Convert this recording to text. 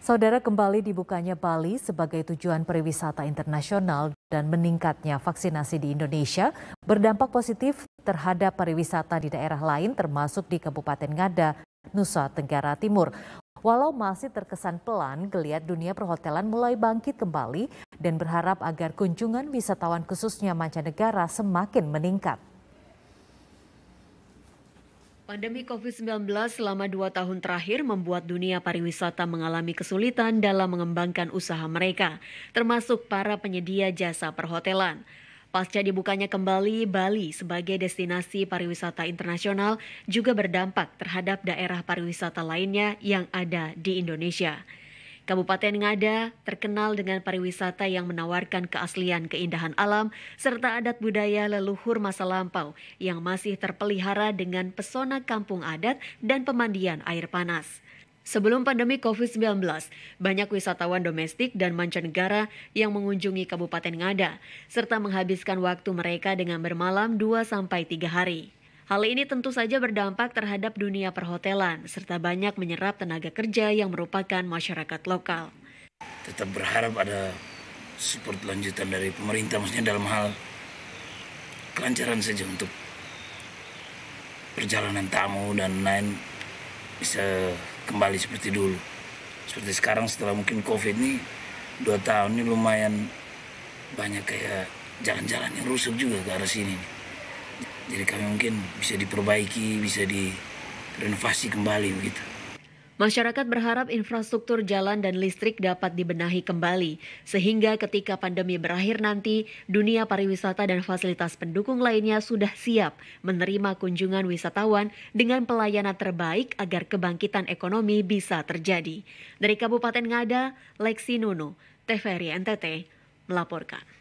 Saudara kembali dibukanya Bali sebagai tujuan pariwisata internasional dan meningkatnya vaksinasi di Indonesia berdampak positif terhadap pariwisata di daerah lain termasuk di Kabupaten Ngada, Nusa Tenggara Timur. Walau masih terkesan pelan, geliat dunia perhotelan mulai bangkit kembali dan berharap agar kunjungan wisatawan khususnya mancanegara semakin meningkat. Pandemi COVID-19 selama dua tahun terakhir membuat dunia pariwisata mengalami kesulitan dalam mengembangkan usaha mereka, termasuk para penyedia jasa perhotelan. Pasca dibukanya kembali, Bali sebagai destinasi pariwisata internasional juga berdampak terhadap daerah pariwisata lainnya yang ada di Indonesia. Kabupaten Ngada terkenal dengan pariwisata yang menawarkan keaslian keindahan alam serta adat budaya leluhur masa lampau yang masih terpelihara dengan pesona kampung adat dan pemandian air panas. Sebelum pandemi COVID-19, banyak wisatawan domestik dan mancanegara yang mengunjungi Kabupaten Ngada, serta menghabiskan waktu mereka dengan bermalam 2-3 hari. Hal ini tentu saja berdampak terhadap dunia perhotelan, serta banyak menyerap tenaga kerja yang merupakan masyarakat lokal. Tetap berharap ada support lanjutan dari pemerintah, maksudnya dalam hal kelancaran saja untuk perjalanan tamu dan lain bisa kembali seperti dulu. Seperti sekarang setelah mungkin COVID ini, dua tahun ini lumayan banyak kayak jalan-jalan yang rusak juga ke arah sini. Nih. Jadi kami mungkin bisa diperbaiki, bisa direnovasi kembali begitu. Masyarakat berharap infrastruktur jalan dan listrik dapat dibenahi kembali, sehingga ketika pandemi berakhir nanti, dunia pariwisata dan fasilitas pendukung lainnya sudah siap menerima kunjungan wisatawan dengan pelayanan terbaik agar kebangkitan ekonomi bisa terjadi. Dari Kabupaten Ngada, Lexi Nuno, TVRI NTT, melaporkan.